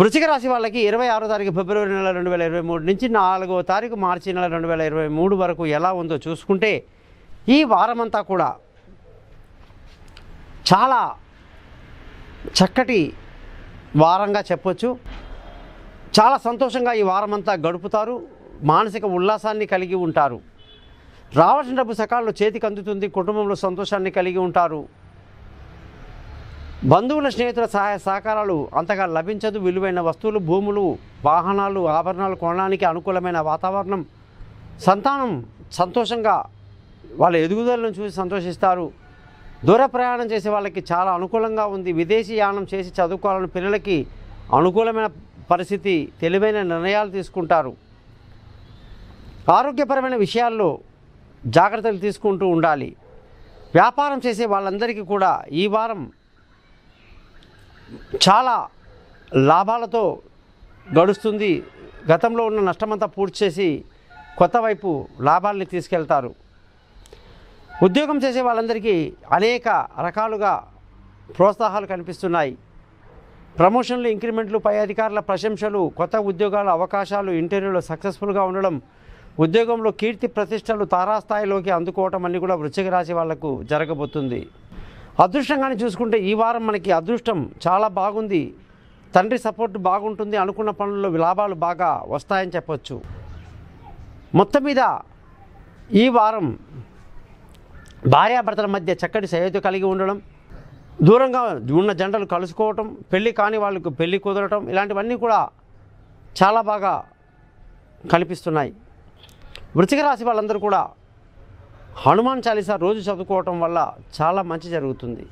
వృశ్చిక రాశి వాళ్ళకి ఇరవై ఆరో తారీఖు ఫిబ్రవరి నెల రెండు వేల ఇరవై మూడు నుంచి నాలుగో తారీఖు మార్చి నెల రెండు వేల ఇరవై మూడు వరకు ఎలా ఉందో చూసుకుంటే ఈ వారమంతా కూడా చాలా చక్కటి వారంగా చెప్పొచ్చు చాలా సంతోషంగా ఈ వారమంతా గడుపుతారు మానసిక ఉల్లాసాన్ని కలిగి ఉంటారు రావాల్సిన డబ్బు సకాలంలో చేతికి అందుతుంది కుటుంబంలో సంతోషాన్ని కలిగి ఉంటారు బంధువుల స్నేహితుల సహాయ సహకారాలు అంతగా లభించదు విలువైన వస్తువులు భూములు వాహనాలు ఆభరణాలు కొనడానికి అనుకూలమైన వాతావరణం సంతానం సంతోషంగా వాళ్ళ ఎదుగుదలను చూసి సంతోషిస్తారు దూర ప్రయాణం చేసే వాళ్ళకి చాలా అనుకూలంగా ఉంది విదేశీ యానం చేసి చదువుకోవాలని పిల్లలకి అనుకూలమైన పరిస్థితి తెలివైన నిర్ణయాలు తీసుకుంటారు ఆరోగ్యపరమైన విషయాల్లో జాగ్రత్తలు తీసుకుంటూ ఉండాలి వ్యాపారం చేసే వాళ్ళందరికీ కూడా ఈ వారం చాలా లాభాలతో గడుస్తుంది గతంలో ఉన్న నష్టమంతా పూర్తి చేసి కొత్త వైపు లాభాలని తీసుకెళ్తారు ఉద్యోగం చేసే వాళ్ళందరికీ అనేక రకాలుగా ప్రోత్సాహాలు కనిపిస్తున్నాయి ప్రమోషన్లు ఇంక్రిమెంట్లు పై అధికారుల ప్రశంసలు కొత్త ఉద్యోగాల అవకాశాలు ఇంటర్వ్యూలో సక్సెస్ఫుల్గా ఉండడం ఉద్యోగంలో కీర్తి ప్రతిష్టలు తారాస్థాయిలోకి అందుకోవటం అన్నీ కూడా వృత్తికి రాసే వాళ్లకు జరగబోతుంది అదృష్టంగానే చూసుకుంటే ఈ వారం మనకి అదృష్టం చాలా బాగుంది తండ్రి సపోర్ట్ బాగుంటుంది అనుకున్న పనుల్లో లాభాలు బాగా వస్తాయని చెప్పచ్చు మొత్తం మీద ఈ వారం భార్యాభర్తల మధ్య చక్కటి సయోధ్య కలిగి ఉండడం దూరంగా ఉన్న జంటలు కలుసుకోవటం పెళ్ళి కాని వాళ్ళకు పెళ్ళి కుదరటం ఇలాంటివన్నీ కూడా చాలా బాగా కనిపిస్తున్నాయి వృత్తిక రాశి వాళ్ళందరూ కూడా హనుమాన్ చాలీసా రోజు చదువుకోవటం వల్ల చాలా మంచి జరుగుతుంది